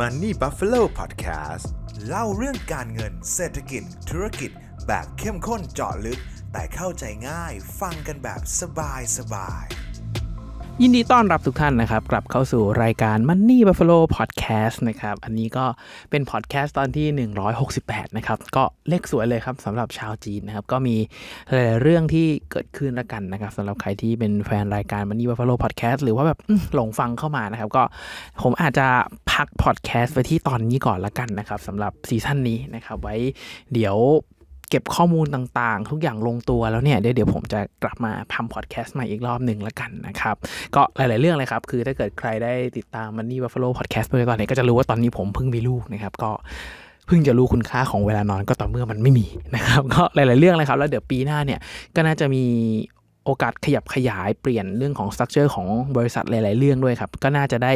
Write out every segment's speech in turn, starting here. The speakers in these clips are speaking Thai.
Money Buffalo Podcast เล่าเรื่องการเงินเศรษฐกิจธุรกิจแบบเข้มข้นเจาะลึกแต่เข้าใจง่ายฟังกันแบบสบายสบายยินดีต้อนรับทุกท่านนะครับกลับเข้าสู่รายการ Money Buffalo Podcast นะครับอันนี้ก็เป็นพอดแคสต์ตอนที่ 168นะครับก็เลขสวยเลยครับสำหรับชาวจีนนะครับก็มีหลายเรื่องที่เกิดขึ้นละกันนะครับสำหรับใครที่เป็นแฟนรายการ Money Buffalo Podcast หรือว่าแบบหลงฟังเข้ามานะครับก็ผมอาจจะพักพอดแคสต์ไปที่ตอนนี้ก่อนละกันนะครับสำหรับซีซั่นนี้นะครับไว้เดี๋ยวเก็บข้อมูลต่าง ๆ ทุกอย่างลงตัวแล้วเนี่ยเดี๋ยวเดี๋ยวผมจะกลับมาทำพอดแคสต์ใหม่อีกรอบหนึ่งละกันนะครับก็หลาย ๆ เรื่องเลยครับคือถ้าเกิดใครได้ติดตามมันนี่วัฟเฟโลพอดแคสต์มาตอนนี้ก็จะรู้ว่าตอนนี้ผมเพิ่งมีลูกนะครับก็เพิ่งจะรู้คุณค่าของเวลานอนก็ต่อเมื่อมันไม่มีนะครับก็หลาย ๆ เรื่องเลยครับ แล้วเดี๋ยวปีหน้าเนี่ยก็น่าจะมีโอกาสขยับขยายเปลี่ยนเรื่องของสตัักเจอร์ของบริษัทหลาย ๆเรื่องด้วยครับ ก็น่าจะได้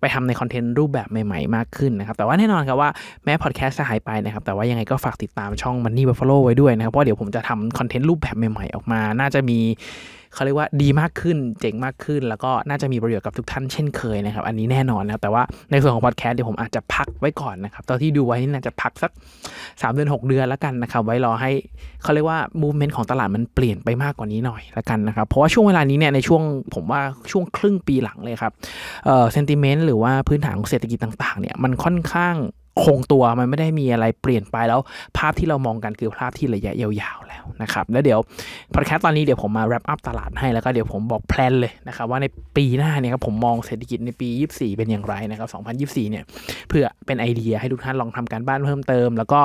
ไปทำในคอนเทนต์รูปแบบใหม่ ๆ มากขึ้นนะครับ แต่ว่าแน่นอนครับว่าแม้พอดแคสต์จะหายไปนะครับ แต่ว่ายังไงก็ฝากติดตามช่อง Money Buffalo ไว้ด้วยนะครับ เพราะเดี๋ยวผมจะทำคอนเทนต์รูปแบบใหม่ ๆออกมาน่าจะมีเขาเรียกว่าดีมากขึ้นเจ๋งมากขึ้นแล้วก็น่าจะมีประโยชน์กับทุกท่านเช่นเคยนะครับอันนี้แน่นอนนะแต่ว่าในส่วนของพอดแคสต์เดี๋ยวผมอาจจะพักไว้ก่อนนะครับตอนที่ดูไว้น่าจะพักสัก 3 เดือน 6 เดือนแล้วกันนะครับไว้รอให้เขาเรียกว่ามูฟเมนต์ของตลาดมันเปลี่ยนไปมากกว่านี้หน่อยแล้วกันนะครับเพราะว่าช่วงเวลานี้เนี่ยในช่วงผมว่าช่วงครึ่งปีหลังเลยครับเซนติเมนต์หรือว่าพื้นฐานของเศรษฐกิจต่างๆ เนี่ยมันค่อนข้างคงตัวมันไม่ได้มีอะไรเปลี่ยนไปแล้วภาพที่เรามองกันคือภาพที่ระยะยาวๆแล้วนะครับแล้วเดี๋ยวพอดแคสต์ตอนนี้เดี๋ยวผมมาแรปอัพตลาดให้แล้วก็เดี๋ยวผมบอกแพลนเลยนะครับว่าในปีหน้าเนี่ยครับผมมองเศรษฐกิจในปี 24 เป็นอย่างไรนะครับ2024เนี่ยเพื่อเป็นไอเดียให้ทุกท่านลองทำการบ้านเพิ่มเติม แล้วก็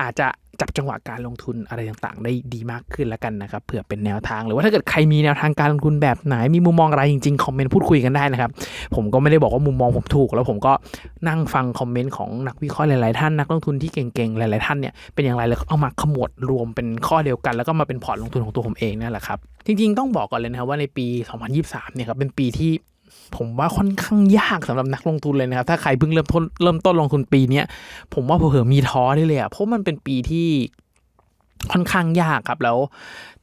อาจจะจับจังหวะการลงทุนอะไรต่างๆ ได้ดีมากขึ้นแล้วกันนะครับเผื่อเป็นแนวทางหรือว่าถ้าเกิดใครมีแนวทางการลงทุนแบบไหนมีมุมมองอะไรจริงๆ คอมเมนต์พูดคุยกันได้นะครับ ผมก็ไม่ได้บอกว่ามุมมองผมถูก แล้วผมก็นั่งฟังคอมเมนต์ของนักวิเคราะห์หลายๆท่าน นักลงทุนที่เก่งๆหลายๆท่านเนี่ยเป็นอย่างไรแล้วเอามาขมวดรวมเป็นข้อเดียวกันแล้วก็มาเป็นพอร์ตลงทุนของตัวผมเองนั่นแหละครับจริงๆต้องบอกก่อนเลยนะครับว่าในปี 2023 เนี่ยครับเป็นปีที่ผมว่าค่อนข้างยากสำหรับนักลงทุนเลยนะครับ ถ้าใครเพิ่งเริ่มต้นเริ่มต้นลงทุนปีเนี้ยผมว่าเผื่อมีท้อได้เลยอ่ะเพราะมันเป็นปีที่ค่อนข้างยากครับแล้ว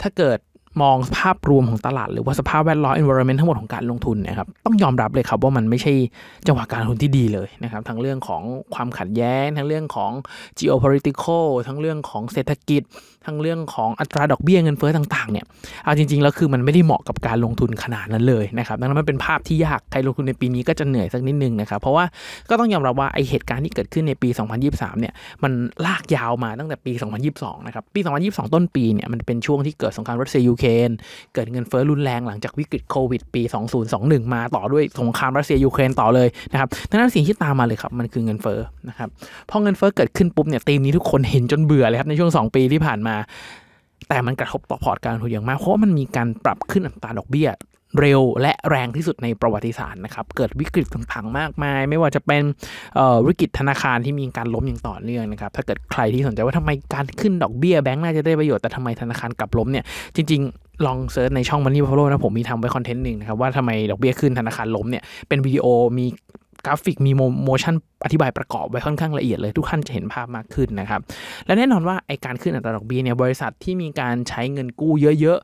ถ้าเกิดมองภาพรวมของตลาดหรือว่าสภาพแวดล้อม environment ทั้งหมดของการลงทุนนะครับต้องยอมรับเลยครับว่ามันไม่ใช่จังหวะการลงทุนที่ดีเลยนะครับทั้งเรื่องของความขัดแย้งทั้งเรื่องของ geopolitical ทั้งเรื่องของเศรษฐกิจทั้งเรื่องของอัตราดอกเบี้ยเงินเฟ้อต่างๆเนี่ยเอาจริงๆแล้วคือมันไม่ได้เหมาะกับการลงทุนขนาดนั้นเลยนะครับดังนั้นมันเป็นภาพที่ยากใครลงทุนในปีนี้ก็จะเหนื่อยสักนิดนึงนะครับเพราะว่าก็ต้องยอมรับว่าไอเหตุการณ์ที่เกิดขึ้นในปี 2023 เนี่ยมันลากยาวมาตั้งแต่ปี 2022นะครับปี2022 ต้นปีเนี่ยมันเป็นช่วงที่เกิดสงครามรัสเซียยูเคเครนเกิดเงินเฟ้อรุนแรงหลังจากวิกฤตโควิดปี 2021 มาต่อด้วยสงครามรัสเซียยูเครนต่อเลยนะครับดังนั้นสิ่งที่ตามมาเลยครับมันคือเงินเฟ้อนะครับพอเงินเฟ้อเกิดขึ้นปุ๊บเนี่ยธีมนี้ทุกคนเห็นจนเบื่อเลยครับ ในช่วง 2 ปีที่ผ่านมา แต่มันกระทบต่อพอร์ตการลงทุนอย่างมาก เพราะมันมีการปรับขึ้นอัตราดอกเบี้ยเร็วและแรงที่สุดในประวัติศาสตร์นะครับ เกิดวิกฤตต่างๆ มากมาย ไม่ว่าจะเป็นวิกฤตธนาคารที่มีการล้มอย่างต่อเนื่องนะครับ ถ้าเกิดใครที่สนใจว่าทำไมการขึ้นดอกเบี้ยแบงก์น่าจะได้ประโยชน์ แต่ทำไมธนาคารกลับล้มเนี่ย จริงๆ ลองเซิร์ชในช่อง Money ่พ f ลโ l o นะผมมีทำไว้คอนเทนต์หนึ่งนะครับว่าทำไมดอกเบี้ยขึ้นธนาคารล้มเนี่ย เป็นวิดีโอมีกราฟิกมีโมชั่นอธิบายประกอบไว้ค่อนข้างละเอียดเลยทุกท่านจะเห็นภาพมากขึ้นนะครับ และแน่นอนว่าไอการขึ้นอัตราดอกเบี้ยเนี่ยบริษัทที่มีการใช้เงินกู้เยอะ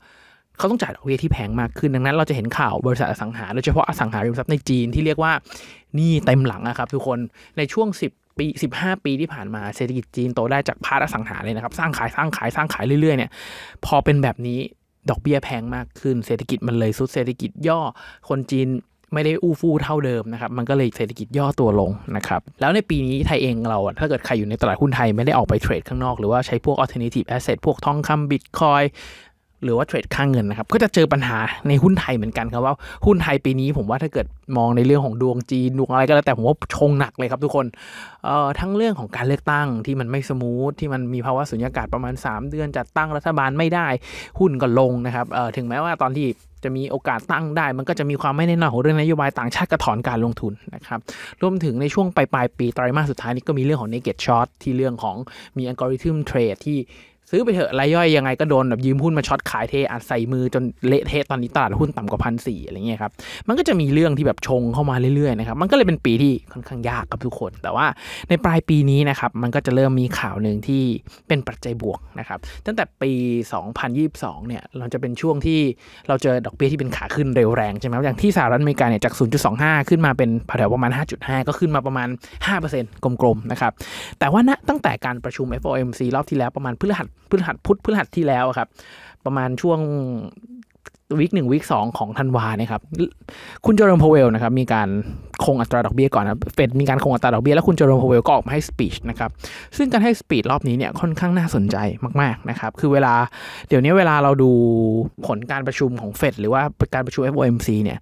เขาต้องจ่ายดอกเบี้ยที่แพงมากขึ้นดังนั้นเราจะเห็นข่าวบริษัทอสังหาโดยเฉพาะอสังหาริมทรัพย์ในจีนที่เรียกว่านี่เต็มหลังนะครับทุกคนในช่วง 10ปี15 ปีที่ผ่านมาเศรษฐกิจจีนโตได้จากพาร์ทอสังหาเลยนะครับ สร้างขายสร้างขายสร้างขายเรื่อยๆ เนี่ย พอเป็นแบบนี้ดอกเบี้ยแพงมากขึ้น เศรษฐกิจมันเลยสุดเศรษฐกิจย่อคนจีนไม่ได้อู้ฟู่เท่าเดิมนะครับมันก็เลยเศรษฐกิจย่อตัวลงนะครับแล้วในปีนี้ไทยเองเราถ้าเกิดใครอยู่ในตลาดหุ้นไทยไม่ได้ออกไปเทรดข้างนอก หรือว่าใช้พวกอเทอร์เนทีฟแอสเซทพวกทองคำบิตคอยหรือว่าเทรดค่างเงินนะครับก็จะเจอปัญหาในหุ้นไทยเหมือนกันครับว่าหุ้นไทยปีนี้ผมว่าถ้าเกิดมองในเรื่องของดวงจีนดวงอะไรก็แล้วแต่ผมว่าชงหนักเลยครับทุกคนเอ่อทั้งเรื่องของการเลือกตั้งที่มันไม่สมูท ที่มันมีภาวะสุญญากาศประมาณ 3 เดือนจัดตั้งรัฐบาลไม่ได้หุ้นก็ลงนะครับเอ่อถึงแม้ว่าตอนที่จะมีโอกาสตั้งได้ มันก็จะมีความไม่แน่นอนของเรื่องนโยบาย ต่างชาติกระถอนการลงทุนนะครับรวมถึงในช่วงปลายปลายปีไตรมาสสุดท้ายนี้ก็มีเรื่องของ naked short ที่เรื่องของมีอัลกอริทึมเทรดที่ซื้อไปเถอะรายย่อยยังไง ก็โดนแบบยืมหุ้นมาช็อตขายเทอัใส่มือจนเละเทะตอนนี้ตลาดหุ้นต่ำกว่าพันสี่อะไรเงี้ยครับมันก็จะมีเรื่องที่แบบชงเข้ามาเรื่อยๆนะครับมันก็เลยเป็นปีที่ค่อนข้างยากกับทุกคน แต่ว่าในปลายปีนี้นะครับมันก็จะเริ่มมีข่าวหนึ่งที่เป็นปัจจัยบวกนะครับตั้งแต่ปี 2022เนี่ยเราจะเป็นช่วงที่เราเจอดอกเบี้ยที่เป็นขาขึ้นเร็วแรงใช่ไหมอย่างที่สหรัฐอเมริกาเนี่ยจาก 0.25 ขึ้นมาเป็นแถวประมาณ 5.5 ก็ขึ้นมาประมาณ 5%กลมๆนะครับแต่ว่าณตั้งแต่การประชุม FOMC รอบที่แล้วประมาณพฤหัสพฤหัสพุธพฤหัสที่แล้วครับ ประมาณช่วงวิกหนึ่งวิกสองของธันวาเนี่ยครับคุณเจอร์มพเวลนะครับมีการคงอัตราดอกเบี้ยก่อนนะเฟดมีการคงอัตราดอกเบี้ยแล้วคุณเจอร์มพเวลก็ออกมาให้สปีชนะครับซึ่งการให้สปีชรอบนี้เนี่ยค่อนข้างน่าสนใจมากๆนะครับคือเวลาเดี๋ยวนี้เวลาเราดูผลการประชุมของเฟดหรือว่าการประชุม FOMC เนี่ย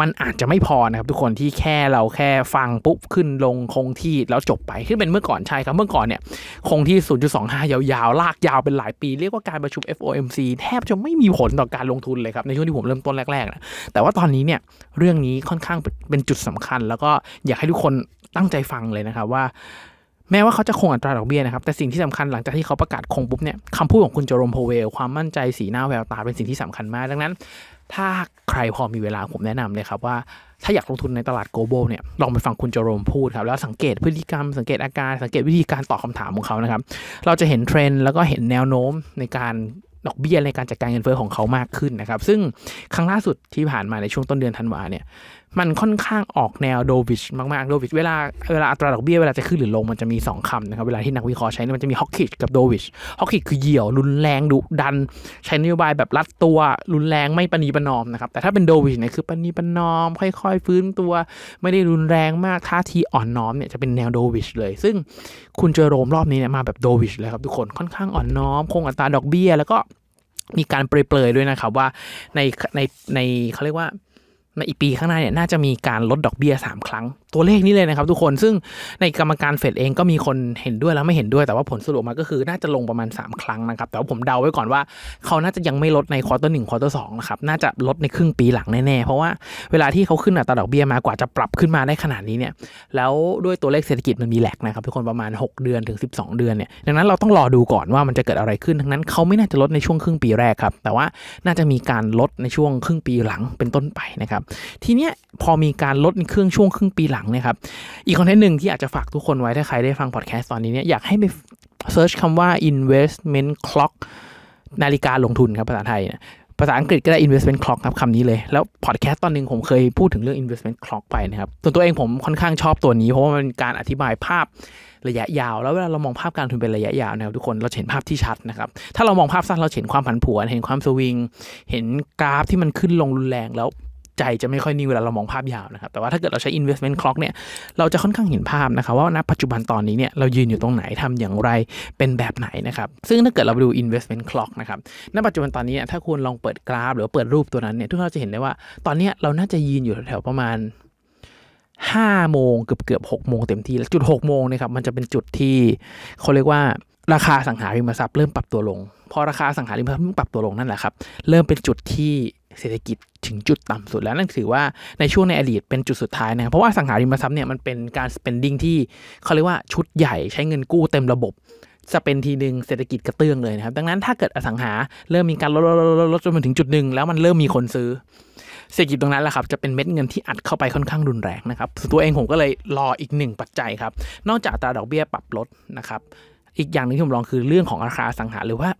มันอาจจะไม่พอนะครับทุกคนที่แค่เราแค่ฟังปุ๊บขึ้นลงคงที่ แล้วจบไปขึ้นเป็นเมื่อก่อนใช่ครับ เมื่อก่อนเนี่ย คงที่ 0.25 ยาวๆ ลากยาวเป็นหลายปีเรียกว่าการประชุม FOMC แทบจะไม่มีผลต่อการลงทุนเลยครับ ในช่วงที่ผมเริ่มต้นแรก ๆ นะ แต่ว่าตอนนี้เนี่ยเรื่องนี้ค่อนข้างเป็นจุดสำคัญ แล้วก็อยากให้ทุกคนตั้งใจฟังเลยนะครับว่าแม้ว่าเขาจะคงอัตราดอกเบี้ยนะครับ แต่สิ่งที่สำคัญหลังจากที่เขาประกาศคงปุ๊บเนี่ยคำพูดของคุณโจรมโพเวลความมั่นใจสีหน้าแววตาเป็นสิ่งที่สำคัญมากดังนั้นถ้าใครพอมีเวลาผมแนะนำเลยครับว่าถ้าอยากลงทุนในตลาดโกลบอลเนี่ยลองไปฟังคุณจโรมพูดครับแล้วสังเกตพฤติกรรม สังเกตอาการ สังเกตวิธีการตอบคาถามของเขานะครับเราจะเห็นเทรนด์แล้วก็เห็นแนวโน้มในการดอกเบี้ย ในการจัดการเงินเฟ้อของเขามากขึ้นนะครับ ซึ่งครั้งล่าสุดที่ผ่านมาในช่วงต้นเดือนธันวาเนี่ยมันค่อนข้างออกแนวโดวิชมาก ๆ โดวิชเวลาเวลาอัตราดอกเบี้ยเวลาจะขึ้นหรือลงมันจะมี 2คำนะครับเวลาที่นักวิเคราะห์ใช้มันจะมีฮอกกิชกับโดวิชฮอกกิชคือเหี่ยว รุนแรงดุดัน ใช้นโยบายแบบรัดตัว รุนแรงไม่ปณีประนอมนะครับแต่ถ้าเป็นโดวิชเนี่ยคือปณีประนอม ค่อย ๆ ฟื้นตัวไม่ได้รุนแรงมากท่าทีอ่อนน้อมเนี่ยจะเป็นแนวโดวิชเลยซึ่งคุณเจอโรมรอบนี้เนี่ยมาแบบโดวิชเลยครับทุกคนค่อนข้างอ่อนน้อมคงอัตราดอกเบี้ยแล้วก็มีการเปรยๆด้วยนะครับว่าในในในเขาเรียกว่าในอีกปีข้างหน้าเนี่ยน่าจะมีการลดดอกเบี้ย 3 ครั้งตัวเลขนี้เลยนะครับทุกคนซึ่งในกรรมการเฟดเองก็มีคนเห็นด้วยแล้วไม่เห็นด้วย แต่ว่าผลสรุปมาก็คือน่าจะลงประมาณ 3 ครั้งนะครับ แต่ว่าผมเดาไว้ก่อนว่าเขาน่าจะยังไม่ลดในควอเตอร์หนึ่งควอเตอร์สองนะครับน่าจะลดในครึ่งปีหลังแน่ๆ เพราะว่าเวลาที่เขาขึ้นอัตราดอกเบี้ยมา กว่าจะปรับขึ้นมาได้ขนาดนี้เนี่ยแล้วด้วยตัวเลขเศรษฐกิจมันมีแหลกนะครับทุกคนประมาณ 6 เดือนถึง12 เดือนเนี่ยดังนั้นเราต้องรอดูก่อนว่ามันจะเกิดอะไรขึ้นทั้งนั้น เขาไม่น่าจะลดในช่วงครึ่งปีแรกครับ แต่ว่าน่าจะมีการลดในช่วงครึ่งปีหลังเป็นต้นไปนะครับทีเนี้ยพอมีการลดในครึ่งช่วงครึ่งปีหลัังนะครับอีกคอนเทนต์หนึ่งที่อาจจะฝากทุกคนไว้ถ้าใครได้ฟังพอดแคสต์ตอนนี้เนี่ยอยากให้ไปเซิร์ชคำว่า investment clock นาฬิกาลงทุนครับภาษาไทยนะภาษาอังกฤษก็ได้ investment clock ครับคำนี้เลยแล้วพอดแคสต์ตอนหนึ่งผมเคยพูดถึงเรื่อง investment clock ไปนะครับส่วนตัวเองผมค่อนข้างชอบตัวนี้เพราะว่ามันการอธิบายภาพระยะยาว แล้วเวลาเรามองภาพการทุนเป็นระยะยาวนะครับทุกคนเราเห็นภาพที่ชัดนะครับถ้าเรามองภาพสั้นเราเห็นความผันผวน เห็นความสวิง เห็นกราฟที่มันขึ้นลงรุนแรงแล้วใจจะไม่ค่อยนิ่งเวลาเรามองภาพยาวนะครับ แต่ว่าถ้าเกิดเราใช้ investment clock เนี่ยเราจะค่อนข้างเห็นภาพนะครับว่าณปัจจุบันตอนนี้เนี่ยเรายืนอยู่ตรงไหนทำอย่างไรเป็นแบบไหนนะครับซึ่งถ้าเกิดเราไปดู investment clock นะครับณปัจจุบันตอนนี้ถ้าคุณลองเปิดกราฟหรือเปิดรูปตัวนั้นเนี่ยทุกท่านจะเห็นได้ว่าตอนนี้เราน่าจะยืนอยู่แถวประมาณห้าโมงเกือบเกือบหกโมงเต็มที่แล้วจุดหกโมงนะครับมันจะเป็นจุดที่เขาเรียกว่า ราคาสังหาริมทรัพย์เริ่มปรับตัวลงพอราคาสังหาริมทรัพย์ปรับตัวลงนั่นแหละครับ เริ่มเป็นจุดที่เศรษฐกิจถึงจุดต่ำสุดแล้วนั่นถือว่าในช่วงในอดีตเป็นจุดสุดท้ายนะเพราะว่าสังหาริมทรัพย์เนี่ยมันเป็นการ spending ที่เขาเรียกว่าชุดใหญ่ใช้เงินกู้เต็มระบบ จะเป็นทีหนึ่งเศรษฐกิจกระเตื้องเลยนะครับ ดังนั้นถ้าเกิดอสังหาเริ่มมีการลดลดลดลดจนมาถึงจุดหนึ่งแล้วมันเริ่มมีคนซื้อ เศรษฐกิจตรงนั้นแหละครับจะเป็นเม็ดเงินที่อัดเข้าไปค่อนข้างรุนแรงนะครับตัวเองผมก็เลยรออีกหนึ่งปัจจัยครับนอกจากตราดอกเบี้ยปรับลดนะครับอีกอย่างนึงที่ผมลองคือเรื่องของราคาสังหาหรือว่า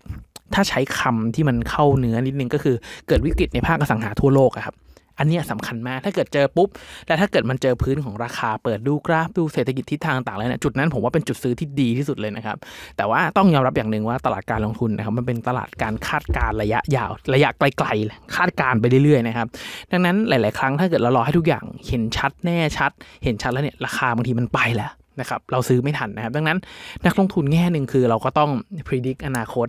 ถ้าใช้คำที่มันเข้าเนื้อนิดนึงก็คือเกิดวิกฤตในภาคอสังหาทั่วโลกครับ อันนี้สำคัญมาก ถ้าเกิดเจอปุ๊บ และถ้าเกิดมันเจอพื้นของราคาเปิดดูกราฟดูเศรษฐกิจทิศทางต่างๆเลยนะจุดนั้นผมว่าเป็นจุดซื้อที่ดีที่สุดเลยนะครับ แต่ว่าต้องยอมรับอย่างหนึ่งว่าตลาดการลงทุนนะครับ มันเป็นตลาดการคาดการระยะยาว ระยะไกลๆคาดการไปเรื่อยๆนะครับ ดังนั้นหลาย ๆ ครั้งถ้าเกิดเรารอให้ทุกอย่างเห็นชัดแน่ชัด เห็นชัดแล้วเนี่ยราคาบางทีมันไปแล้วนะครับ เราซื้อไม่ทันนะครับ ดังนั้น นักลงทุนแง่หนึ่งคือเราก็ต้องพิจิตรอนาคต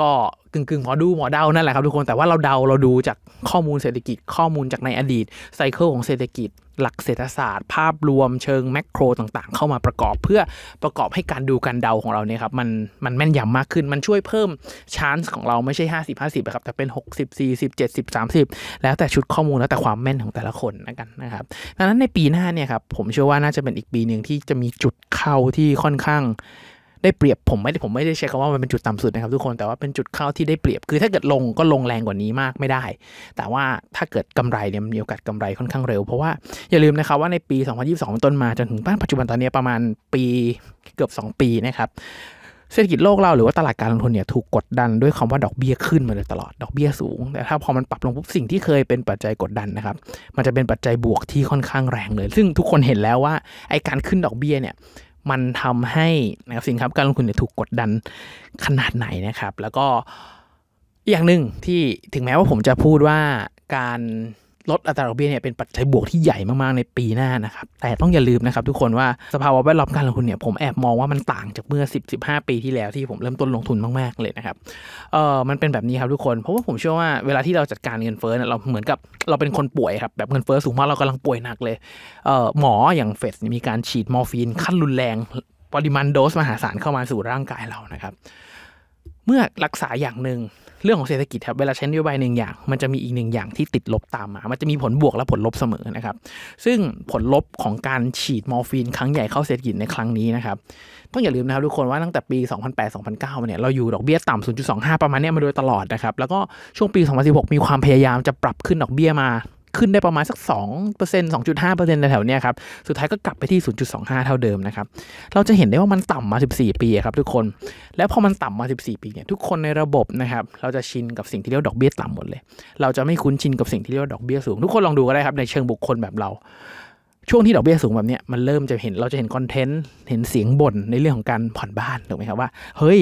ก็กึ่ง่งหมอดูหมอเดานั่นแหละครับทุกคน แต่ว่าเราเดาเราดูจากข้อมูลเศรษฐกิจข้อมูลจากในอดีตไซเคิลของเศรษฐกิจ หลักเศรษฐศาสตร์ ภาพรวมเชิงแมกโรต่างๆ เข้ามาประกอบเพื่อประกอบให้การดูการเดาของเราเนี่ยครับมันมันแม่นยำมากขึ้นมันช่วยเพิ่มชานส์ของเราไม่ใช่ 50 50ครับแต่เป็น 60 40 70 30 แล้วแต่ชุดข้อมูลแล้วแต่ความแม่นของแต่ละคนนะกันนะครับดังนั้นในปีหน้าเนี่ยครับผมเชื่อว่าน่าจะเป็นอีกปีหนึ่งที่จะมีจุดเข้าที่ค่อนข้างได้เปรียบผมไม่ได้ผมไม่ได้ใช้คำว่ามันเป็นจุดต่ำสุดนะครับ ทุกคนแต่ว่าเป็นจุดเข้าที่ได้เปรียบคือถ้าเกิดลงก็ลงแรงกว่านี้มากไม่ได้ แต่ว่าถ้าเกิดกำไรเนี่ยมีโอกาสกำไรค่อนข้างเร็วเพราะว่าอย่าลืมนะครับว่าในปี 2022 ต้นมาจนถึงปัจจุบันตอนนี้ประมาณปีเกือบ2 ปีนะครับเศรษฐกิจโลกเราหรือว่าตลาดการลงทุนเนี่ยถูกกดดันด้วยคำว่าดอกเบีย้ยขึ้นมาเลยตลอดดอกเบีย้ยสูงแต่ถ้าพอมันปรับลงปุ๊บสิ่งที่เคยเป็นปัจจัยกดดันนะครับ มันจะเป็นปัจจัยบวกที่ค่อนข้างแรงเลย ซึ่งทุกคนเห็นแล้วว่าไอการขึ้นดอกเบีย้ยเนี่ยมันทำให้นะครับสินค้าการลงทุนเนี่ยถูกกดดันขนาดไหนนะครับ แล้วก็อย่างหนึ่งที่ถึงแม้ว่าผมจะพูดว่าการลดอัตราดอกเบี้ยเนี่ยเป็นปัจจัยบวกที่ใหญ่มากๆ ในปีหน้านะครับแต่ต้องอย่าลืมนะครับ ทุกคนว่าสภาวะแวดล้อมการลงทุนเนี่ย ผมแอบมองว่ามันต่างจากเมื่อ10 15 ปีที่แล้วที่ผมเริ่มต้นลงทุนมากๆเลยนะครับเออมันเป็นแบบนี้ครับทุกคนเพราะว่าผมเชื่อว่าเวลาที่เราจัดการเงินเฟ้อเนี่ยเราเหมือนกับเราเป็นคนป่วยครับแบบเงินเฟ้อสูงมากเรากำลังป่วยหนักเลยเออหมออย่างเฟดมีการฉีดมอร์ฟีนขั้นรุนแรง ปริมาณโดสมหาศาลเข้ามาสู่ร่างกายเรานะครับ เมื่อรักษาอย่างหนึ่งเรื่องของเศรษฐกิจครับเวลาใช้นโยบายหนึ่งอย่าง มันจะมีอีกหนึ่งอย่างที่ติดลบตามมา มันจะมีผลบวกและผลลบเสมอนะครับ ซึ่งผลลบของการฉีดมอร์ฟีนครั้งใหญ่เข้าเศรษฐกิจในครั้งนี้นะครับต้องอย่าลืมนะครับทุกคนว่าตั้งแต่ปี 2008-2009 เนี่ยเราอยู่ดอกเบี้ยต่ำ 0.25 ประมาณนี้มาโดยตลอดนะครับแล้วก็ช่วงปี 2016 มีความพยายามจะปรับขึ้นดอกเบี้ยมาขึ้นได้ประมาณสัก 2% 2.5%ในแถวเนี้ยครับ สุดท้ายก็กลับไปที่ 0.25 เท่าเดิมนะครับ เราจะเห็นได้ว่ามันต่ำมา 14 ปีครับทุกคน แล้วพอมันต่ำมา 14 ปีเนี่ย ทุกคนในระบบนะครับ เราจะชินกับสิ่งที่เรียกดอกเบี้ยต่ำหมดเลย เราจะไม่คุ้นชินกับสิ่งที่เรียกดอกเบี้ยสูง ทุกคนลองดูก็ได้ครับในเชิงบุคคลแบบเราช่วงที่ดอกเบี้ยสูงแบบนี้มันเริ่มจะเห็นเราจะเห็นคอนเทนต์เห็นเสียงบ่นในเรื่องของการ ผ่อนบ้านถูกไหมครับ ว่า เฮ้ย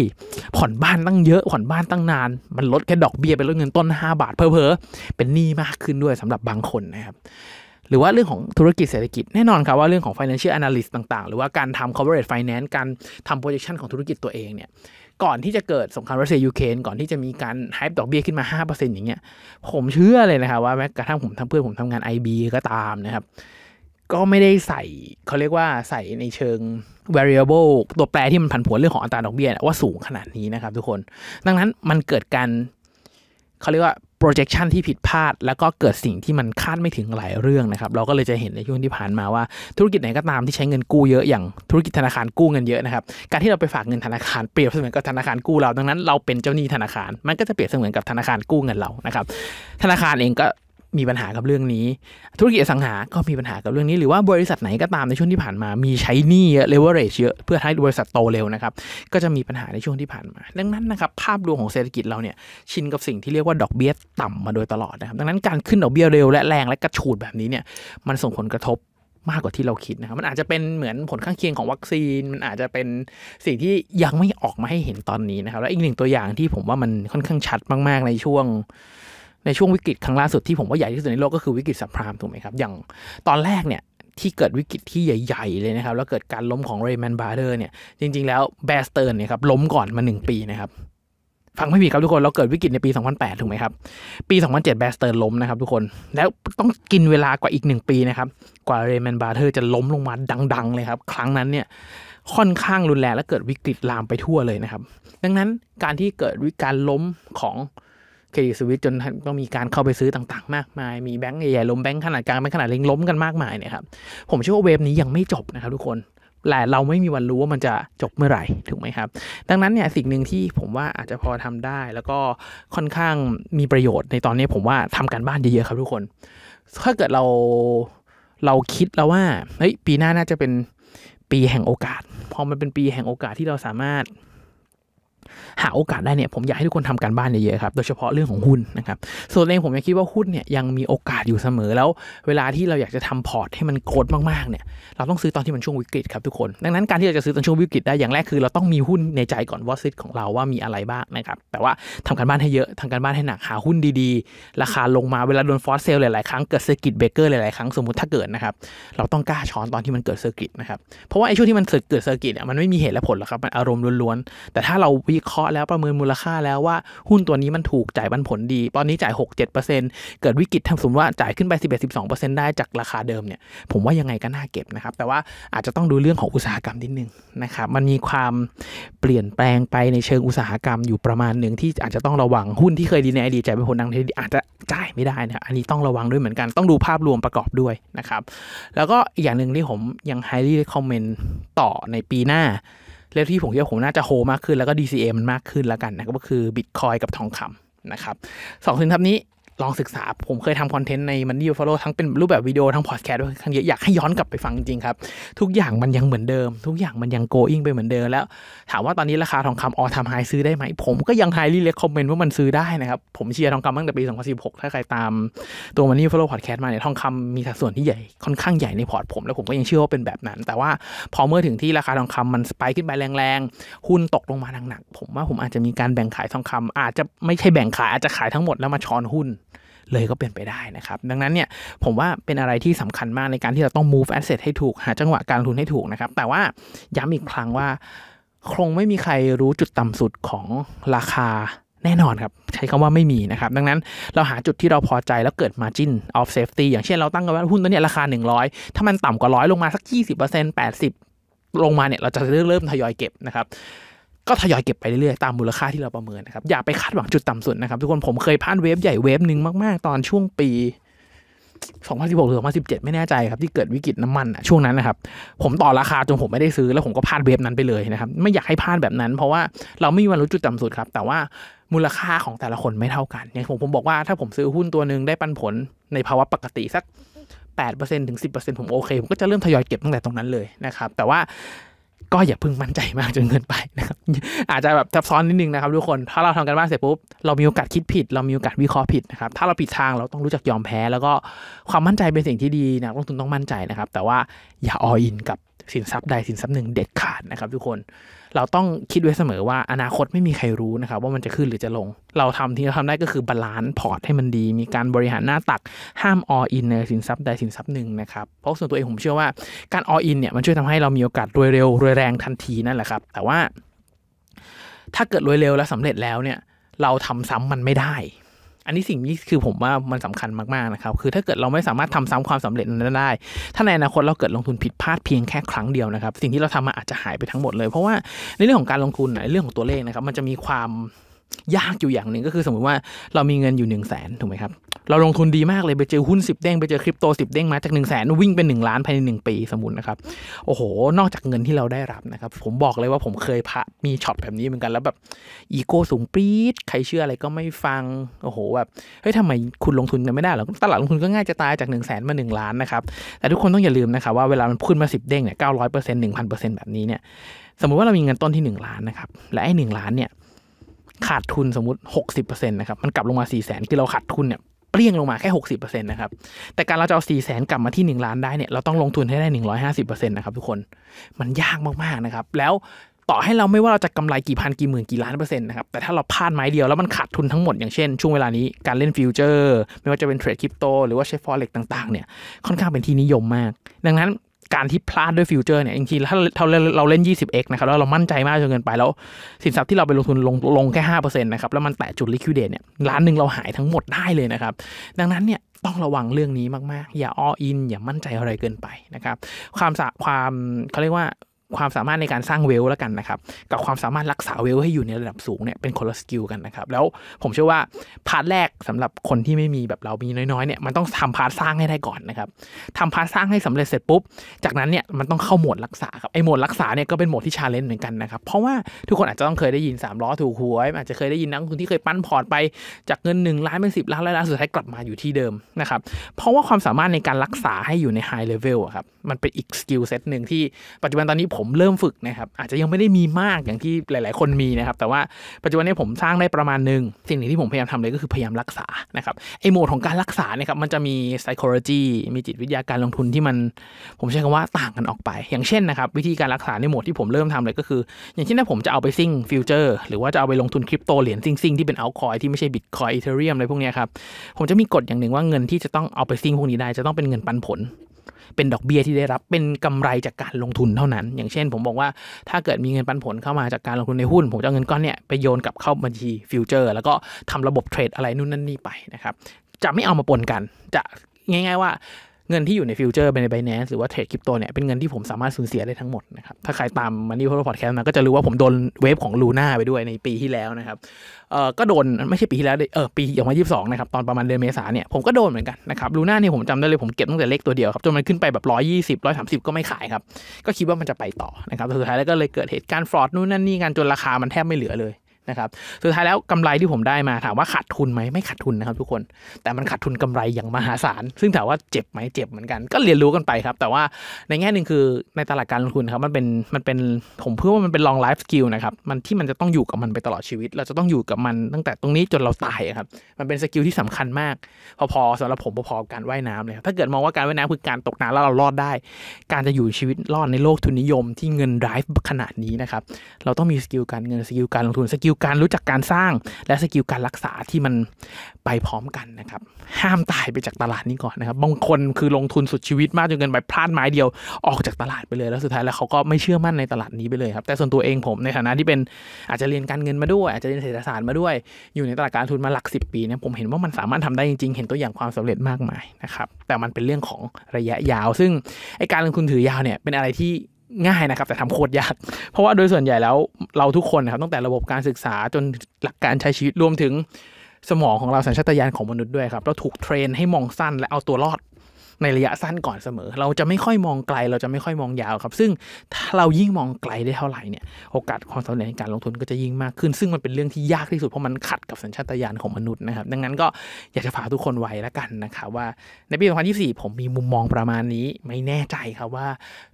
ผ่อนบ้านตั้งเยอะ ผ่อนบ้านตั้งนาน มันลดแค่ดอกเบี้ยเป็นลดเงินต้น 5 บาท เพอเพอเป็นหนี้มากขึ้นด้วยสำหรับบางคนนะครับหรือว่าเรื่องของธุรกิจเศรษฐกิจแน่นอนครับว่าเรื่องของ financial analyst ต่างๆ หรือว่าการทำ corporate finance การทำ projection ของธุรกิจตัวเองเนี่ยก่อนที่จะเกิดสงครามรัสเซียยูเครนก่อนที่จะมีการไฮป e ดอกเบีย้ยขึ้นมา 5%อย่างเงี้ยผมเชื่อเลยนะครับว่าแม้กระทั่งผมทำเพื่อนผมทำงาน IB ก็ตามนะครับก็ไม่ได้ใส่เขาเรียกว่าใส่ในเชิง variable ตัวแปรที่มันผันผวนเรื่องของอัตราดอกเบี้ยว่าสูงขนาดนี้นะครับทุกคน ดังนั้นมันเกิดการเขาเรียกว่า projection ที่ผิดพลาดแล้วก็เกิดสิ่งที่มันคาดไม่ถึงหลายเรื่องนะครับ เราก็เลยจะเห็นในช่วงที่ผ่านมาว่าธุรกิจไหนก็ตามที่ใช้เงินกู้เยอะอย่างธุรกิจธนาคารกู้เงินเยอะนะครับ การที่เราไปฝากเงินธนาคารเปรียบเสมือนกับธนาคารกู้เราดังนั้นเราเป็นเจ้าหนี้ธนาคาร มันก็จะเปรียบเสมือนกับธนาคารกู้เงินเรานะครับ ธนาคารเองก็มีปัญหากับเรื่องนี้ ธุรกิจสังหาก็มีปัญหากับเรื่องนี้ หรือว่าบริษัทไหนก็ตามในช่วงที่ผ่านมา มีใช้หนี้เยอะเลเวอเรจเยอะเพื่อให้บริษัทโตเร็วนะครับก็จะมีปัญหาในช่วงที่ผ่านมา ดังนั้นนะครับภาพรวมของเศรษฐกิจเราเนี่ยชินกับสิ่งที่เรียกว่าดอกเบี้ยต่ำมาโดยตลอดนะครับดังนั้นการขึ้นดอกเบี้ยเร็วและแรงและกระฉูดแบบนี้เนี่ยมันส่งผลกระทบมากกว่าที่เราคิดนะครับมันอาจจะเป็นเหมือนผลข้างเคียงของวัคซีน มันอาจจะเป็นสิ่งที่ยังไม่ออกมาให้เห็นตอนนี้นะครับและอีกหนึ่งตัวอย่างที่ผมว่ามันค่อนข้างชัดมาก ๆในช่วงในช่วงวิกฤตครั้งล่าสุดที่ผมว่าใหญ่ที่สุดในโลกก็คือวิกฤตสับพรามถูกไหมครับอย่างตอนแรกเนี่ยที่เกิดวิกฤตที่ใหญ่ ๆ เลยนะครับ แล้วเกิดการล้มของเรย์แมนบาร์เดอร์เนี่ยจริง ๆแล้วแบสเตอร์เนี่ยครับล้มก่อนมา 1 ปีนะครับ ฟังไม่ผิดครับทุกคน เราเกิดวิกฤตในปี 2008 ถูกไหมครับ ปี 2007แบสเตอร์ล้มนะครับทุกคนแล้วต้องกินเวลากว่าอีก 1 ปีนะครับกว่าเรย์แมนบาร์เดอร์จะล้มลงมาดังๆเลยครับครั้งนั้นเนี่ยค่อนข้างรุนแรงและเกิดวิกฤตลามไปทั่วเลยนะครับดังนั้นการที่เกิดวิการล้มของเครดิตสวิตจนต้องมีการเข้าไปซื้อต่างๆ มากมาย มีแบงก์ใหญ่ๆ ล้มแบงก์ขนาดกลางแบงก์ขนาดเล็กล้มกันมากมายเนี่ยครับ ผมเชื่อว่าเวฟนี้ยังไม่จบนะครับทุกคน แต่เราไม่มีวันรู้ว่ามันจะจบเมื่อไหร่ถูกไหมครับ ดังนั้นเนี่ยสิ่งหนึ่งที่ผมว่าอาจจะพอทำได้ แล้วก็ค่อนข้างมีประโยชน์ในตอนนี้ผมว่าทำการบ้านเยอะๆครับทุกคน ถ้าเกิดเราเราคิดแล้วว่าเฮ้ยปีหน้าน่าจะเป็นปีแห่งโอกาส พอมันเป็นปีแห่งโอกาสที่เราสามารถหาโอกาสได้เนี่ยผมอยากให้ทุกคนทำการบ้านเยอะๆครับโดยเฉพาะเรื่องของหุ้นนะครับส่วนเองผมยังคิดว่าหุ้นเนี่ยยังมีโอกาสอยู่เสมอแล้วเวลาที่เราอยากจะทำพอร์ตให้มันโกรธมากๆเนี่ยเราต้องซื้อตอนที่มันช่วงวิกฤตครับทุกคนดังนั้นการที่เราจะซื้อตอนช่วงวิกฤตได้อย่างแรกคือ เราต้องมีหุ้นในใจก่อนว่าซิทของเราว่ามีอะไรบ้างนะครับแต่ว่าทำการบ้านให้เยอะทำการบ้านให้หนักหาหุ้นดีๆ ราคาลงมาเวลาโดนฟอสเซลหลายๆครั้งเกิดเซอร์กิตเบเกอร์หลายๆครั้งสมมติถ้าเกิดนะครับเราต้องกล้าช้อนตอนที่มันเกิดเซอร์กิตนะครับเพราะว่าไอ้ช่วงที่มันเกิดเซอร์กิตเนี่ยมันไม่มีเหตุและผลหรอกครับมันอารมณ์ล้วนๆแต่ถ้าเราวิเคราะห์แล้วประเมินมูลค่าแล้วว่าหุ้นตัวนี้มันถูกจ่ายปันผลดี ตอนนี้จ่าย 6 7เเปกิดวิกฤตทำสมมติว่าจ่ายขึ้นไป 11 12 ได้จากราคาเดิมเนี่ย ผมว่ายังไงก็น่าเก็บนะครับ แต่ว่าอาจจะต้องดูเรื่องของอุตสาหกรรมนิดนึงนะครับ มันมีความเปลี่ยนแปลงไปในเชิงอุตสาหกรรมอยู่ประมาณหนึ่ง ที่อาจจะต้องระวังหุ้นที่เคยดีในอดีตจ่ายปันผลดังที่อาจจะจ่ายไม่ได้นะอันนี้ต้องระวังด้วยเหมือนกันต้องดูภาพรวมประกอบด้วยนะครับแล้วก็อีกอย่างหนึ่งที่ผมยัง highly recommend ต่อในปีหน้า่ลงที่ผมคิดว่าผมน่าจะโฮมากขึ้นแล้วก็ DCA มันมากขึ้นแล้วกันนะก็คือบิตคอยกับทองคำนะครับสองสินทรัพย์นี้ลองศึกษาผมเคยทำคอนเทนต์ในมันนี่ฟอลโล่ทั้งเป็นรูปแบบวิดีโอทั้งพอดแคสต์ด้วยคั้งเยอะอยากให้ย้อนกลับไปฟังจริงครับ ทุกอย่างมันยังเหมือนเดิม ทุกอย่างมันยังโกอิงไปเหมือนเดิมแล้ว ถามว่าตอนนี้ราคาทองคำออทำไฮซื้อได้ไหม ผมก็ยังไฮรีเลคคอมเมนต์ว่ามันซื้อได้นะครับ ผมเชียร์ทองคำตั้งแต่ปี 2016 ถ้าใครตามตัวมันนี่ฟอลโล่พอดแคสต์มาเนี่ยทองคำมีสัดส่วนที่ใหญ่ค่อนข้างใหญ่ในพอร์ตผมแล้วผมก็ยังเชื่อว่าเป็นแบบนั้น แต่ว่าพอเมื่อถึงที่ราคาทองคำมันสไปขึ้นไปแรงๆ หุ้นตกลงมาหนักๆผมว่าผมอาจจะมีการแบ่งขายทองคำอาจจะไม่ใช่แบ่งขายอาจจะขายทั้งหมดแล้วมาช้อนหุ้นเลยก็เป็นไปได้นะครับ ดังนั้นเนี่ยผมว่าเป็นอะไรที่สำคัญมากในการที่เราต้อง move asset ให้ถูก หาจังหวะการลงทุนให้ถูกนะครับแต่ว่าย้ำอีกครั้งว่า คงไม่มีใครรู้จุดต่ำสุดของราคาแน่นอนครับใช้คำว่าไม่มีนะครับ ดังนั้นเราหาจุดที่เราพอใจแล้วเกิด margin of safety อย่างเช่นเราตั้งกันว่าหุ้นตัวนี้ราคา 100 ถ้ามันต่ำกว่าร้อยลงมาสัก 20% 80 ลงมาเนี่ยเราจะเริ่มทยอยเก็บนะครับก็ทยอยเก็บไปเรื่อยๆตามมูลค่าที่เราประเมินนะครับอย่าไปคาดหวังจุดต่ำาสุดนะครับทุกคนผมเคยพลาดเวฟใหญ่เวฟหนึ่งมากๆ ตอนช่วงปี 2016หรือ2017 ไม่แน่ใจครับที่เกิดวิกฤตน้ำมันอ่ะช่วงนั้นนะครับ ผมต่อราคาจนผมไม่ได้ซื้อ แล้วผมก็พลาดเวฟนั้นไปเลยนะครับไม่อยากให้พลาดแบบนั้น เพราะว่าเราไม่มีวันรู้จุดต่ำสุดครับ แต่ว่ามูลค่าของแต่ละคนไม่เท่ากันอย่างผมผมบอกว่าถ้าผมซื้อหุ้นตัวหนึ่งได้ปันผลในภาวะปกติสัก8%ถึง10%ผมโอเคผมก็จะเริ่มทยอยเก็บตั้งแต่ตรงนั้นเลยนะครับแต่ว่าก็อย่าพึ่งมั่นใจมากจนเกินไปนะครับอาจจะแบบซับซ้อนนิดนึงนะครับทุกคนถ้าเราทำกันบ้านเสร็จปุ๊บเรามีโอกาสคิดผิด เรามีโอกาสวิเคราะห์ผิดนะครับถ้าเราผิดทางเราต้องรู้จักยอมแพ้ แล้วก็ความมั่นใจเป็นสิ่งที่ดีนะลงทุนต้องมั่นใจนะครับ แต่ว่าอย่าออินกับสินทรัพย์ใดสินทรัพย์หนึ่ง เด็ดขาดนะครับทุกคนเราต้องคิดไว้เสมอว่าอนาคตไม่มีใครรู้นะครับ ว่ามันจะขึ้นหรือจะลง เราทำที่เราทำได้ก็คือบาลานซ์พอร์ตให้มันดี มีการบริหารหน้าตักห้ามออินในสินทรัพย์ใดสินทรัพย์หนึ่งนะครับ เพราะส่วนตัวเองผมเชื่อว่าการออินเนี่ยมันช่วยทำให้เรามีโอกาสรวยเร็วรวยแรงทันทีนั่นแหละครับ แต่ว่าถ้าเกิดรวยเร็วแล้วสำาเร็จแล้วเนี่ยเราทำซ้ำมันไม่ได้อันนี้สิ่งนี้คือผมว่ามันสำคัญมากๆนะครับ คือถ้าเกิดเราไม่สามารถทำซ้ำความสำเร็จนั้นได้ ถ้าในอนาคตเราเกิดลงทุนผิดพลาดเพียงแค่ครั้งเดียวนะครับ สิ่งที่เราทำามาอาจจะหายไปทั้งหมดเลย เพราะว่าในเรื่องของการลงทุนในเรื่องของตัวเลขนะครับ มันจะมีความยากอยู่อย่างหนึ่งก็คือสมมติว่าเรามีเงินอยู่1นึ่งแสนถูกไหมครับเราลงทุนดีมากเลยไปเจอหุ้น 10 เด้ง ไปเจอคริปโต 10เด้งมาจาก1นึ่งแสนวิ่งเป็น1ล้านภายใน 1 ปีสมมุตินะครับ โอ้โหนอกจากเงินที่เราได้รับนะครับผมบอกเลยว่าผมเคยพะมีช็อตแบบนี้เหมือนกันแล้วแบบอีโก้สูงปี๊ดใครเชื่ออะไรก็ไม่ฟัง โอ้โหแบบเฮ้ยทำไมคุณลงทุนกันไม่ได้หรอ ตลาดลงทุนก็ง่ายจะตายจาก1นึ่งแสนมา1ล้านนะครับ แต่ทุกคนต้องอย่าลืมนะครับว่าเวลามันพุ่งมา 10 เด้งเนี่ยเก้าร้อยเปอร์เซ็นต์หนึ่งพันเปอร์เซ็นต์แบบนี้เนี่ยสมมติว่าเรามีเงินต้นที่1ล้านนะครับและไอ้หล้านเนี่ยขาดทุนสมมติ60%นะครับมันกลับลงมา4 0 0 0 0นคือเราขาดทุนเนี่ยเปรี้ยงลงมาแค่หกสิบเเอร์ซ็นะครับ แต่การเราจะเอาสี่แสนกลับมาที่หนึ่งล้านได้เนี่ยเราต้องลงทุนให้ได้หหนึ่งรร้ออยสิเป์เซ็นะครับทุกคนมันยากมากๆนะครับ แล้วต่อให้เราไม่ว่าเราจะกำไรกี่พันกี่หมื่นกี่ล้านเปอร์เซ็นต์นะครับ แต่ถ้าเราพลาดไม้เดียวแล้วมันขาดทุนทั้งหมด อย่างเช่นช่วงเวลานี้การเล่นฟิวเจอร์ไม่ว่าจะเป็นเทรดคริปโตหรือว่าใช้ฟอเร็กต่าง ๆเนี่ยค่อนข้างเป็นที่นิยมมาก ดังนั้นการที่พลาดด้วยฟิวเจอร์เนี่ยจริงๆถ้าเราเล่น 20x นะครับแล้วเรามั่นใจมากจนเกินไปแล้วสินทรัพย์ที่เราไปลงทุนลงลงแค่5%นะครับแล้วมันแตะจุดลิควิดเดตเนี่ยล้านหนึ่งเราหายทั้งหมดได้เลยนะครับ ดังนั้นเนี่ยต้องระวังเรื่องนี้มากๆ อย่าอ้ออิน อย่ามั่นใจอะไรเกินไปนะครับความสะความเขาเรียกว่าความสามารถในการสร้างเวลแล้วกันนะครับกับความสามารถรักษาเวลให้อยู่ในระดับสูงเนี่ยเป็นคนละสกิลกันนะครับแล้วผมเชื่อว่าพาร์ทแรกสำหรับคนที่ไม่มีแบบเรามีน้อยๆเนี่ยมันต้องทำพาร์ทสร้างให้ได้ก่อนนะครับทำพาร์ทสร้างให้สำเร็จเสร็จปุ๊บจากนั้นเนี่ยมันต้องเข้าโหมดรักษาครับไอโหมดรักษาเนี่ยก็เป็นโหมดที่ชาเลนจ์เหมือนกันนะครับเพราะว่าทุกคนอาจจะต้องเคยได้ยิน3ล้อถูกหวยอาจจะเคยได้ยินนักลงทุนที่เคยปั้นพอร์ตไปจากเงิน1ล้านเป็นสิบล้านแล้าสุดท้ายกลับมาอยู่ที่เดิมนะครับเพราะว่าความสามารถในการรักษาให้อยู่ในไฮเลเวลอะครับมันเป็นอีกสกิลเซตหนึ่งที่ปัจจุบันตอนนี้ผมเริ่มฝึกนะครับอาจจะยังไม่ได้มีมากอย่างที่หลายๆ คนมีนะครับแต่ว่าปัจจุบันนี้ผมสร้างได้ประมาณหนึ่งสิ่งหนึ่งที่ผมพยายามทำเลยก็คือพยายามรักษานะครับไอ้โหมดของการรักษาเนี่ยครับมันจะมี psychology มีจิตวิทยาการลงทุนที่มัน ผมใช้คำว่าต่างกันออกไป อย่างเช่นนะครับวิธีการรักษาในโหมดที่ผมเริ่มทำเลยก็คือ อย่างเช่นถ้าผมจะเอาไปซิ่งฟิวเจอร์หรือว่าจะเอาไปลงทุนคริปโตเหรียญซิ่งซิ่งที่เป็นเอาคอยที่ไม่ใช่บิตคอยอีเทเรียมอะไรพวกนี้ครับผมจะมีกฎอย่างหนึ่งว่าเงินที่จะต้องเอาไปซิ่งพวกนี้ได้จะต้องเป็นเงินปันผลเป็นดอกเบีย้ยที่ได้รับเป็นกำไรจากการลงทุนเท่านั้น อย่างเช่นผมบอกว่าถ้าเกิดมีเงินปันผลเข้ามาจากการลงทุนในหุ้น ผมจะเอาเงินก้อนเนี่ยไปโยนกลับเข้าบัญชีฟิวเจอร์ แล้วก็ทำระบบเทรดอะไรนู่นนั่นนี่ไปนะครับ จะไม่เอามาปนกัน จะง่ายๆว่าเงินที่อยู่ในฟิวเจอร์ในไบแนนซ์หรือว่าเทรดคริปโตเนี่ยเป็นเงินที่ผมสามารถสูญเสียได้ทั้งหมดนะครับถ้าใครตามมันนี่พอร์ดแคสต์มาก็จะรู้ว่าผมโดนเวฟของลูน่าไปด้วยในปีที่แล้วนะครับเออก็โดนไม่ใช่ปีที่แล้วเออปีสองพันยี่สิบองนะครับ ตอนประมาณเดือนเมษาเนี่ยผมก็โดนเหมือนกันนะครับลูน่าเนี่ยผมจำได้เลยผมเก็บตั้งแต่เล็กตัวเดียวครับจนมันขึ้นไปแบบร้อยยี่สิบร้อยสามสิบก็ไม่ขายครับก็คิดว่ามันจะไปต่อนะครับสุดท้ายแล้วก็เลยเกิดเหตุการณ์ฟรอดนู่นนั่นนี่กันจนราคามันแทบไม่เหลือเลยนะครับ สุดท้ายแล้วกำไรที่ผมได้มาถามว่าขาดทุนไหมไม่ขาดทุนนะครับ ทุกคน แต่มันขาดทุนกำไรอย่างมหาศาลซึ่งถามว่าเจ็บไหมเจ็บเหมือนกัน ก็เรียนรู้กันไปครับแต่ว่าในแง่หนึ่งคือในตลาดการลงทุนครับมันเป็นมันเป็นผมเพื่อว่ามันเป็นลองไลฟ์สกิลนะครับมันที่มันจะต้องอยู่กับมันไปตลอดชีวิต เราจะต้องอยู่กับมันตั้งแต่ตรงนี้จนเราตายครับมันเป็นสกิลที่สำคัญมากพอๆสำหรับผมพอๆการว่ายน้ำเลยถ้าเกิดมองว่าการว่ายน้ำคือการตกน้ำแล้วเรารอดได้ การจะอยู่ชีวิตรอดในโลกทุนนิยม ที่เงินร้ฟ์ขนาดนี้นะครับเราต้องมีสกิลการเงินสกิลการลงทุนสกิลลการรู้จักการสร้างและสกิลการรักษาที่มันไปพร้อมกันนะครับห้ามตายไปจากตลาดนี้ก่อนนะครับบางคนคือลงทุนสุดชีวิตมากจนเกินไปพลาดไม้เดียวออกจากตลาดไปเลย แล้วสุดท้ายแล้วเขาก็ไม่เชื่อมั่นในตลาดนี้ไปเลยครับแต่ส่วนตัวเองผมในฐานะที่เป็นอาจจะเรียนการเงินมาด้วย อาจจะเรียนเศรษฐศาสตร์มาด้วย อยู่ในตลาดการทุนมาหลักสิปีเนี่ยผมเห็นว่ามันสามารถทำได้จริงๆเห็นตัวอย่างความสำเร็จมากมายนะครับแต่มันเป็นเรื่องของระยะยาว ซึ่งไอการลงทุนถือยาวเนี่ยเป็นอะไรที่ง่ายนะครับ แต่ทำโคตรยากเพราะว่าโดยส่วนใหญ่แล้วเราทุกคนนะครับตั้งแต่ระบบการศึกษาจนหลักการใช้ชีวิตรวมถึง สมองของเราสัญชาตญาณของมนุษย์ด้วยครับ เราถูกเทรนให้มองสั้นและเอาตัวรอดในระยะสั้นก่อนเสมอเราจะไม่ค่อยมองไกลเราจะไม่ค่อยมองยาวครับ ซึ่งถ้าเรายิ่งมองไกลได้เท่าไหร่เนี่ยโอกาสความสำเร็จในการลงทุนก็จะยิ่งมากขึ้นซึ่งมันเป็นเรื่องที่ยากที่สุดเพราะมันขัดกับสัญชาตญาณของมนุษย์นะครับดังนั้นก็อยากจะฝากทุกคนไว้แล้วกันนะครับว่าในปี2024ผมมีมุมมองประมาณนี้ไม่แน่ใจครับว่า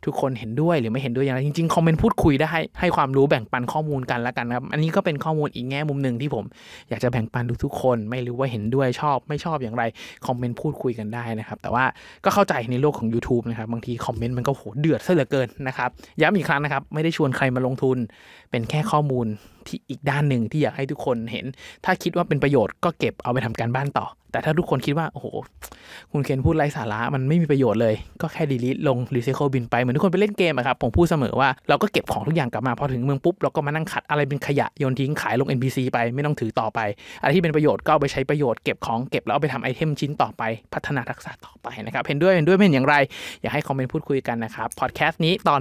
ทุกคนเห็นด้วยหรือไม่เห็นด้วยอย่างไรจริงๆคอมเมนต์พูดคุยได้ให้ความรู้แบ่งปันข้อมูลกันแล้วกันครับอันนี้ก็เป็นข้อมูลอีกแง่มุมหนึ่งที่ผมอยากจะแบ่งปันทุกคนไม่รู้ว่าเห็นด้วยชอบ ไม่ชอบอย่างไรคอมเมนต์พูดคุยกันได้นะครับแต่ว่าก็เข้าใจในโลกของ YouTube นะครับ บางทีคอมเมนต์มันก็โหเดือดซะเหลือเกินนะครับ ย้ำอีกครั้งนะครับ ไม่ได้ชวนใครมาลงทุนเป็นแค่ข้อมูลที่อีกด้านหนึ่งที่อยากให้ทุกคนเห็น ถ้าคิดว่าเป็นประโยชน์ก็เก็บเอาไปทำการบ้านต่อ แต่ถ้าทุกคนคิดว่า โอ้โห คุณเคนพูดไร้สาระ มันไม่มีประโยชน์เลย ก็แค่ดีลิทลงรีไซเคิลบินไป เหมือนทุกคนไปเล่นเกมอะครับ ผมพูดเสมอว่าเราก็เก็บของทุกอย่างกลับมาพอถึงเมืองปุ๊บเราก็มานั่งขัดอะไรเป็นขยะโยนทิ้งขายลง NPC ไปไม่ต้องถือต่อไป อะไรที่เป็นประโยชน์ก็เอาไปใช้ประโยชน์เก็บของเก็บแล้วเอาไปทำไอเทมชิ้นต่อไปพัฒนาทักษะต่อไปนะครับ เห็นด้วยเห็นด้วยไม่เห็นอย่างไร อยากให้คอมเมนต์พูดคุยกันนะครับพอดแคสต์นี้ตอน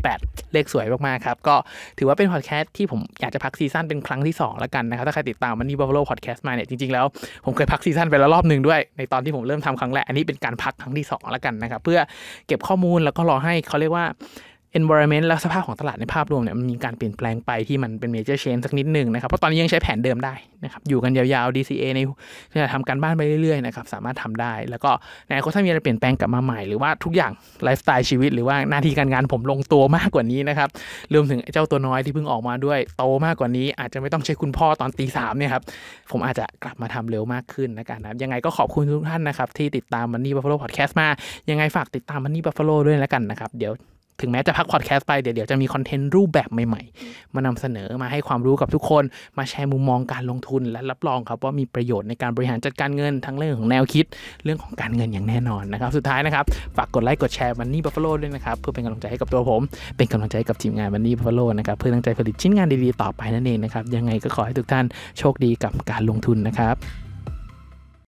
168 เลขสวยมากๆครับก็ถือว่าเป็นพอดแคสต์ที่ผมอยากจะพักซีซั่นเป็นครั้งที่2แล้วกันนะครับ ถ้าใครติดตามมันนี่บัฟเฟโลพอดแคสต์มาเนี่ยจริงๆ แล้วผมเคยพักซีซั่นไปแล้วรอบหนึ่งด้วย ในตอนที่ผมเริ่มทำครั้งแรกอันนี้เป็นการพักครั้งที่2แล้วกันนะครับเพื่อเก็บข้อมูลแล้วก็รอให้เขาเรียกว่า environment และสภาพของตลาดในภาพรวมเนี่ยมันมีการเปลี่ยนแปลงไปที่มันเป็น major change สักนิดหนึ่งนะครับ เพราะตอนนี้ยังใช้แผนเดิมได้นะครับอยู่กันยาวๆ DCA ในะทำการบ้านไปเรื่อยๆนะครับสามารถทำได้ แล้วก็ในานาคถ้ามีอะไรเปลี่ยนแปลงกลับมาใหม่ หรือว่าทุกอย่างไลฟ์สไตล์ชีวิต หรือว่าหน้าที่การงานผมลงตัวมากกว่านี้นะครับรวมถึงเจ้าตัวน้อยที่เพิ่งออกมาด้วยโตมากกว่านี้ อาจจะไม่ต้องใช้คุณพ่อตอนตีสามเนี่ยครับผมอาจจะกลับมาทำเร็วมากขึ้นนะครับยังไงก็ขอบคุณทุกท่านนะครับ ที่ติดตามมันนี่บัฟฟลโลพอดแคสต์มายังไงฝากติดตามมันนี่บัฟฟลโลด้วยแล้วกันนะครับเดี๋ยวถึงแม้จะพักพอดแคสต์ไปเดี๋ยวจะมีคอนเทนต์รูปแบบใหม่ๆ มานำเสนอมาให้ความรู้กับทุกคนมาแชร์มุมมองการลงทุนและรับรองครับ ว่ามีประโยชน์ในการบริหารจัดการเงินทั้งเรื่องของแนวคิดเรื่องของการเงินอย่างแน่นอนนะครับ สุดท้ายนะครับ ฝากกดไลค์กดแชร์มันนี่บัฟเฟโลด้วยนะครับ เพื่อเป็นกำลังใจให้กับตัวผม เป็นกำลังใจกับทีมงานมันนี่บัฟเฟโลนะครับเพื่อตั้งใจผลิตชิ้นงานดีๆต่อไปนั่นเองนะครับยังไงก็ขอให้ทุกท่านโชคดีกับการลงทุนนะครับ